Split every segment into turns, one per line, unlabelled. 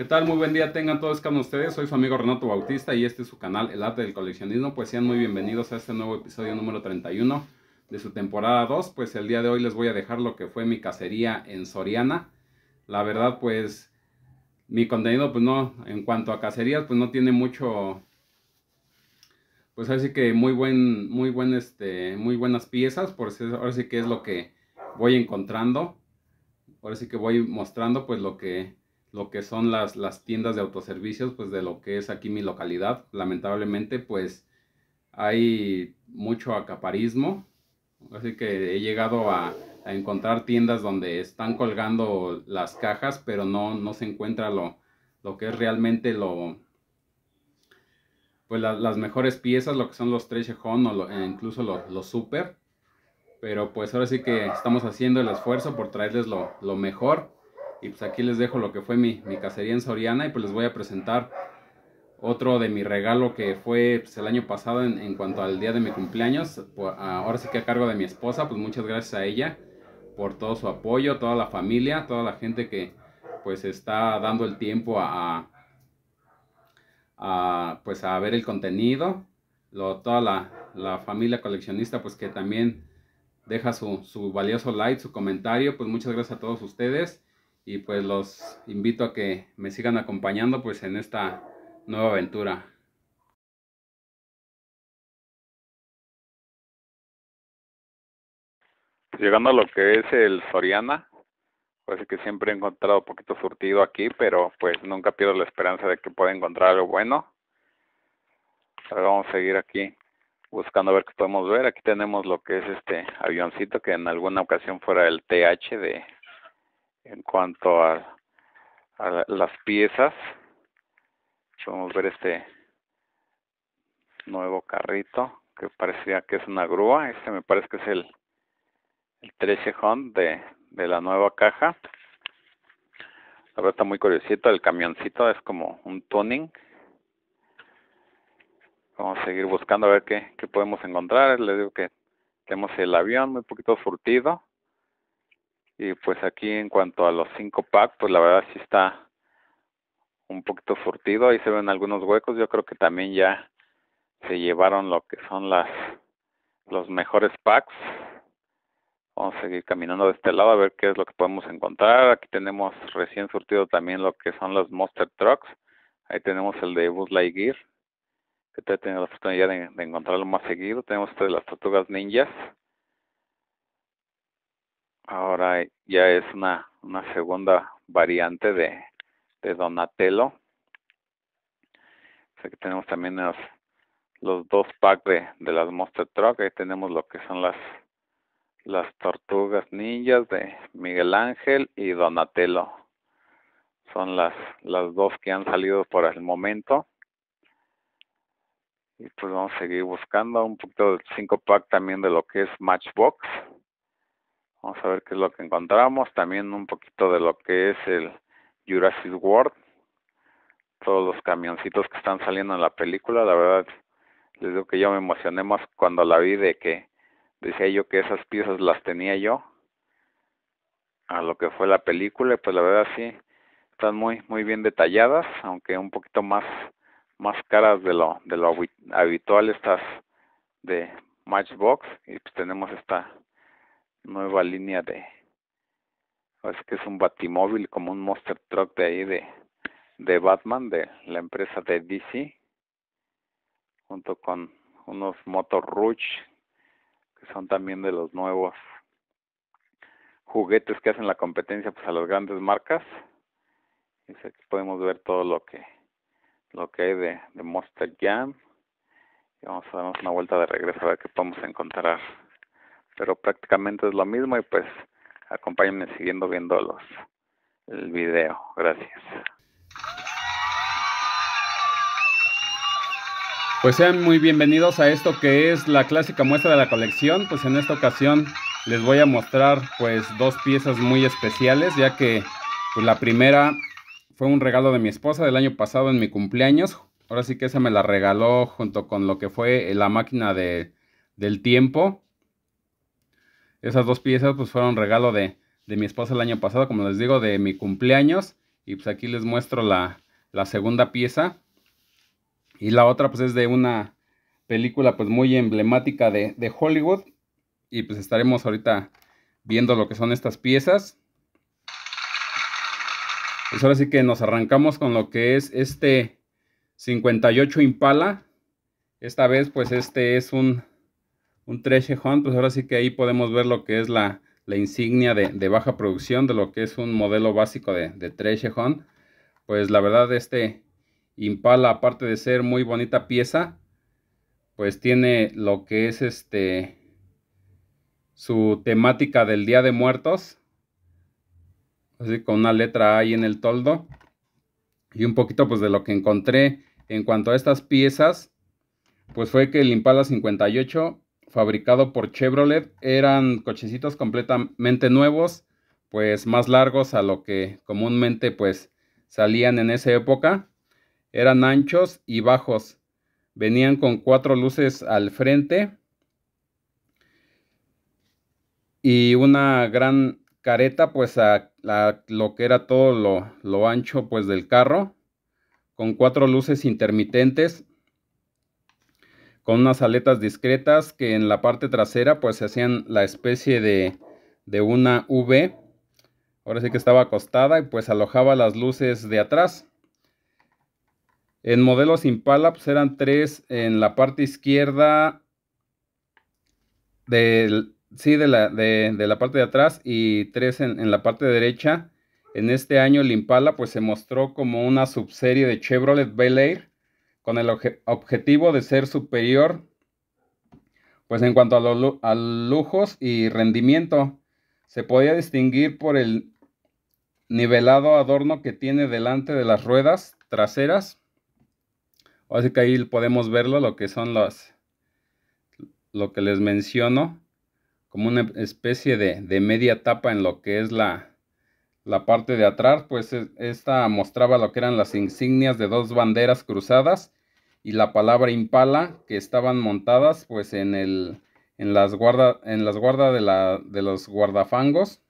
¿Qué tal? Muy buen día tengan todos con ustedes. Soy su amigo Renato Bautista y este es su canal El Arte del Coleccionismo. Pues sean muy bienvenidos a este nuevo episodio número 31 de su temporada 2. Pues el día de hoy les voy a dejar lo que fue mi cacería en Soriana. La verdad, pues mi contenido, pues no, en cuanto a cacerías, pues no tiene mucho... Pues así que muy buen, muy buen, este, muy buenas piezas, por eso ahora sí que es lo que voy encontrando. Ahora sí que voy mostrando pues lo que lo que son las, las tiendas de autoservicios, pues de lo que es aquí mi localidad. Lamentablemente, pues hay mucho acaparismo, así que he llegado a, encontrar tiendas donde están colgando las cajas, pero no, no se encuentra lo, lo que es realmente lo pues las mejores piezas, lo que son los tres chejones o e incluso los lo super. Pero pues ahora sí que estamos haciendo el esfuerzo por traerles lo, lo mejor. Y pues aquí les dejo lo que fue mi, cacería en Soriana y pues les voy a presentar otro de mi regalo que fue pues, el año pasado en, cuanto al día de mi cumpleaños. Ah, ahora sí que a cargo de mi esposa, pues muchas gracias a ella por todo su apoyo, toda la familia, toda la gente que pues está dando el tiempo a, pues a ver el contenido, toda la, familia coleccionista pues que también deja su, su valioso like, su comentario, pues muchas gracias a todos ustedes y pues los invito a que me sigan acompañando pues en esta
nueva aventura. Pues, llegando a lo que es el Soriana, pues que siempre he encontrado poquito surtido aquí, pero pues nunca pierdo la esperanza de que pueda encontrar algo bueno. Ahora vamos a seguir aquí buscando a ver qué podemos ver. Aquí tenemos lo que es este avioncito que en alguna ocasión fuera el TH de en cuanto a, a las piezas. Podemos ver este nuevo carrito que parecía que es una grúa. Este me parece que es el, el de, la nueva caja. La verdad está muy curiosito el camioncito, es como un tuning. Vamos a seguir buscando a ver qué, qué podemos encontrar. Les digo que tenemos el avión muy poquito surtido. Y pues aquí en cuanto a los cinco packs, pues la verdad sí está un poquito surtido, ahí se ven algunos huecos, yo creo que también ya se llevaron lo que son las los mejores packs. Vamos a seguir caminando de este lado a ver qué es lo que podemos encontrar. Aquí tenemos recién surtido también lo que son los Monster Trucks. Ahí tenemos el de Buzz Lightyear, que te he tenido la oportunidad de encontrarlo más seguido. Tenemos este de las Tortugas Ninjas ahora ya es una, una segunda variante de, Donatello. Aquí tenemos también los, dos packs de, las Monster Truck. Ahí tenemos lo que son las, tortugas ninjas de Miguel Ángel y Donatello. Son las, las dos que han salido por el momento. Y pues vamos a seguir buscando un poquito del cinco pack también de lo que es Matchbox. Vamos a ver qué es lo que encontramos. También un poquito de lo que es el Jurassic World. Todos los camioncitos que están saliendo en la película. La verdad, les digo que yo me emocioné más cuando la vi de que decía yo que esas piezas las tenía yo. A lo que fue la película. Pues la verdad sí, están muy, muy bien detalladas. Aunque un poquito más más caras de lo de lo habitual estas de Matchbox y pues tenemos esta nueva línea de es que es un batimóvil como un monster truck de ahí de de Batman de la empresa de DC junto con unos motor Rouge que son también de los nuevos juguetes que hacen la competencia pues a las grandes marcas y aquí podemos ver todo lo que lo que hay de, de Monster Jam y vamos a darnos una vuelta de regreso a ver qué podemos encontrar pero prácticamente es lo mismo y pues acompáñenme siguiendo viendo los, el video. Gracias.
Pues sean muy bienvenidos a esto que es la clásica muestra de la colección. Pues en esta ocasión les voy a mostrar pues dos piezas muy especiales ya que pues, la primera fue un regalo de mi esposa del año pasado en mi cumpleaños. Ahora sí que esa me la regaló junto con lo que fue la máquina del tiempo. Esas dos piezas pues fueron regalo de, mi esposa el año pasado, como les digo, de mi cumpleaños. Y pues aquí les muestro la, segunda pieza. Y la otra pues es de una película pues muy emblemática de, de, Hollywood. Y pues estaremos ahorita viendo lo que son estas piezas. Pues ahora sí que nos arrancamos con lo que es este 58 Impala. Esta vez pues este es un un Treshe pues ahora sí que ahí podemos ver lo que es la, insignia de, baja producción de lo que es un modelo básico de, de Pues la verdad este Impala, aparte de ser muy bonita pieza, pues tiene lo que es este su temática del Día de Muertos. Así con una letra A ahí en el toldo. Y un poquito pues de lo que encontré en cuanto a estas piezas, pues fue que el Impala 58 fabricado por Chevrolet. Eran cochecitos completamente nuevos, pues más largos a lo que comúnmente pues salían en esa época. Eran anchos y bajos. Venían con cuatro luces al frente y una gran careta pues a, lo que era todo lo, lo ancho pues del carro con cuatro luces intermitentes con unas aletas discretas que en la parte trasera pues se hacían la especie de, de una V. Ahora sí que estaba acostada y pues alojaba las luces de atrás. En modelos Impala pues eran tres en la parte izquierda del, sí, de, la, parte de atrás y tres en, en, la parte derecha. En este año el Impala pues se mostró como una subserie de Chevrolet Bel Air con el objetivo de ser superior, pues en cuanto a lujos y rendimiento, se podía distinguir por el nivelado adorno que tiene delante de las ruedas traseras. Así que ahí podemos verlo, lo que son las, lo que les menciono, como una especie de, media tapa en lo que es la, la parte de atrás, pues esta mostraba lo que eran las insignias de dos banderas cruzadas y la palabra impala que estaban montadas pues en el en las guarda en las de, la, de los guardafangos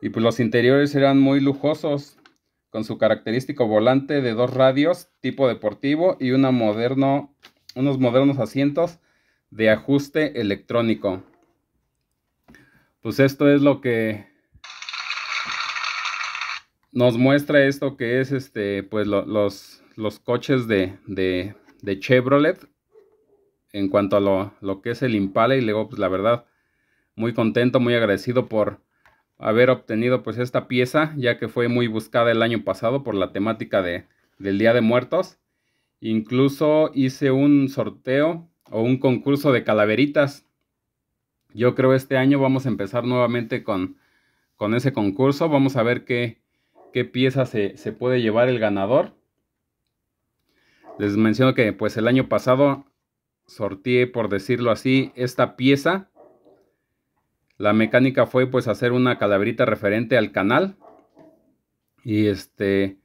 y pues los interiores eran muy lujosos con su característico volante de dos radios tipo deportivo y moderno, unos modernos asientos de ajuste electrónico. Pues esto es lo que nos muestra esto que es este pues los los coches de, Chevrolet en cuanto a lo, que es el Impala y luego pues la verdad muy contento, muy agradecido por haber obtenido pues esta pieza ya que fue muy buscada el año pasado por la temática del Día de Muertos. Incluso hice un sorteo o un concurso de calaveritas. Yo creo este año vamos a empezar nuevamente con, con ese concurso. Vamos a ver qué, qué pieza se puede llevar el ganador. Les menciono que pues el año pasado sortí por decirlo así, esta pieza. La mecánica fue pues hacer una calaverita referente al canal. Y este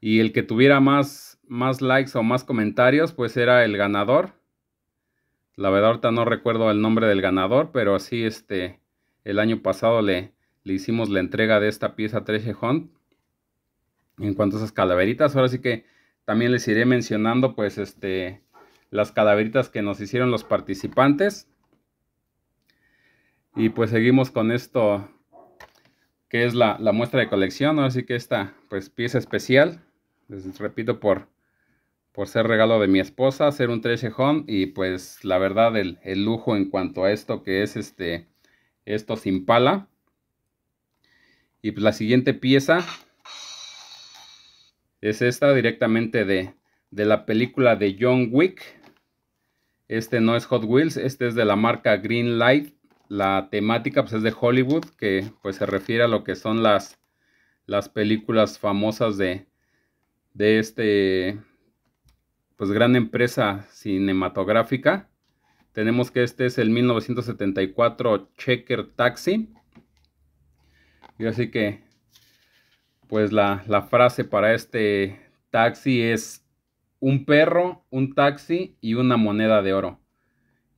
y el que tuviera más más likes o más comentarios pues era el ganador. La verdad ahorita no recuerdo el nombre del ganador, pero así este el año pasado le, le hicimos la entrega de esta pieza 3G Hunt. En cuanto a esas calaveritas, ahora sí que también les iré mencionando pues este, las calaveritas que nos hicieron los participantes. Y pues seguimos con esto que es la, muestra de colección. Así que esta pues pieza especial, les repito por, por ser regalo de mi esposa, ser un trechejón y pues la verdad el, lujo en cuanto a esto que es este, esto sin pala. Y pues la siguiente pieza es esta directamente de, la película de John Wick. Este no es Hot Wheels, este es de la marca Green Light. La temática pues, es de Hollywood, que pues se refiere a lo que son las, las películas famosas de, de este pues gran empresa cinematográfica. Tenemos que este es el 1974 Checker Taxi. Y así que pues la, frase para este taxi es un perro, un taxi y una moneda de oro.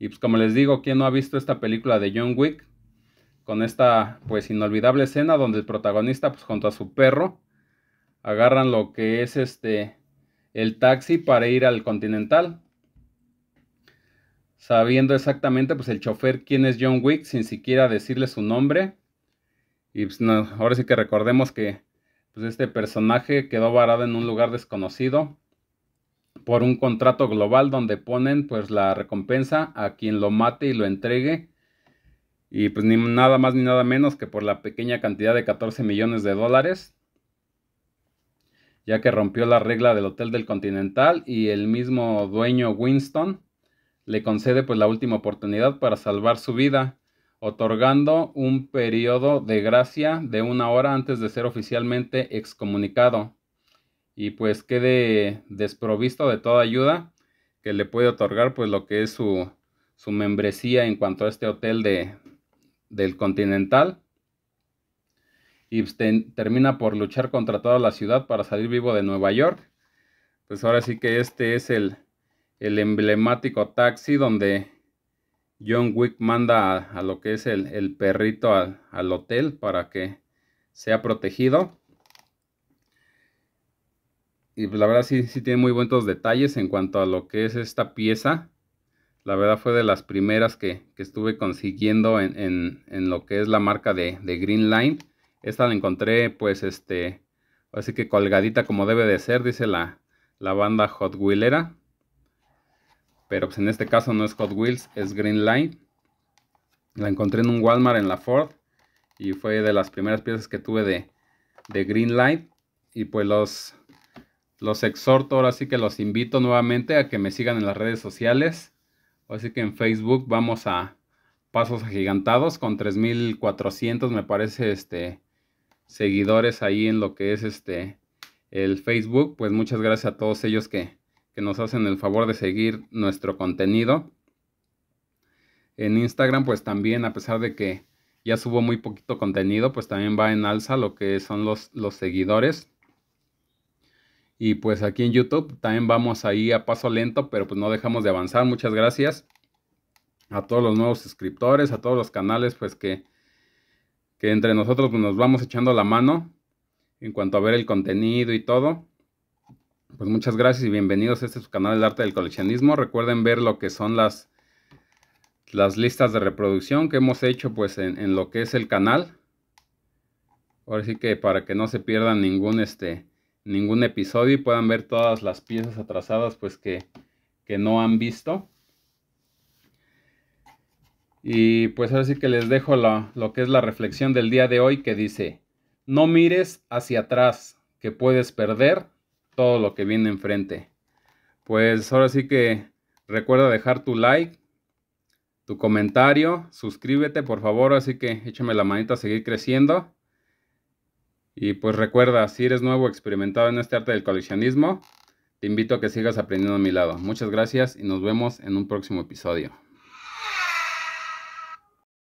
Y pues como les digo, ¿quién no ha visto esta película de John Wick? Con esta pues inolvidable escena donde el protagonista pues junto a su perro agarran lo que es este el taxi para ir al Continental. Sabiendo exactamente pues el chofer quién es John Wick sin siquiera decirle su nombre. Y pues, ahora sí que recordemos que pues este personaje quedó varado en un lugar desconocido por un contrato global donde ponen pues la recompensa a quien lo mate y lo entregue y pues ni nada más ni nada menos que por la pequeña cantidad de 14 millones de dólares ya que rompió la regla del Hotel del Continental y el mismo dueño Winston le concede pues la última oportunidad para salvar su vida otorgando un periodo de gracia de una hora antes de ser oficialmente excomunicado y pues quede desprovisto de toda ayuda que le puede otorgar pues lo que es su, su membresía en cuanto a este hotel de, del Continental. Y pues, termina por luchar contra toda la ciudad para salir vivo de Nueva York. Pues ahora sí que este es el, el emblemático taxi donde John Wick manda a, lo que es el, perrito al, hotel para que sea protegido. Y pues, la verdad sí, tiene muy buenos detalles en cuanto a lo que es esta pieza. La verdad fue de las primeras que, estuve consiguiendo en, lo que es la marca de, Green Line. Esta la encontré pues este, así que colgadita como debe de ser, dice la, la banda Hot Wheelera. Pero pues, en este caso no es Hot Wheels, es Green La encontré en un Walmart en la Ford. Y fue de las primeras piezas que tuve de, de Green Y pues los, los exhorto, ahora sí que los invito nuevamente a que me sigan en las redes sociales. Así que en Facebook vamos a pasos agigantados con 3.400 me parece este seguidores ahí en lo que es este el Facebook. Pues muchas gracias a todos ellos que, que nos hacen el favor de seguir nuestro contenido. En Instagram, pues también, a pesar de que ya subo muy poquito contenido, pues también va en alza lo que son los, los seguidores. Y pues aquí en YouTube también vamos ahí a paso lento, pero pues no dejamos de avanzar. Muchas gracias a todos los nuevos suscriptores, a todos los canales, pues que, que entre nosotros pues, nos vamos echando la mano en cuanto a ver el contenido y todo pues muchas gracias y bienvenidos a este su canal del Arte del Coleccionismo. Recuerden ver lo que son las, las listas de reproducción que hemos hecho pues en, lo que es el canal. Ahora sí que para que no se pierdan ningún, este, ningún episodio y puedan ver todas las piezas atrasadas pues que, que no han visto. Y pues ahora sí que les dejo lo que es la reflexión del día de hoy que dice, no mires hacia atrás que puedes perder todo lo que viene enfrente. Pues ahora sí que recuerda dejar tu like, tu comentario, suscríbete por favor, así que échame la manita a seguir creciendo. Y pues recuerda, si eres nuevo experimentado en este arte del coleccionismo, te invito a que sigas aprendiendo a mi lado. Muchas gracias y nos vemos en un próximo episodio.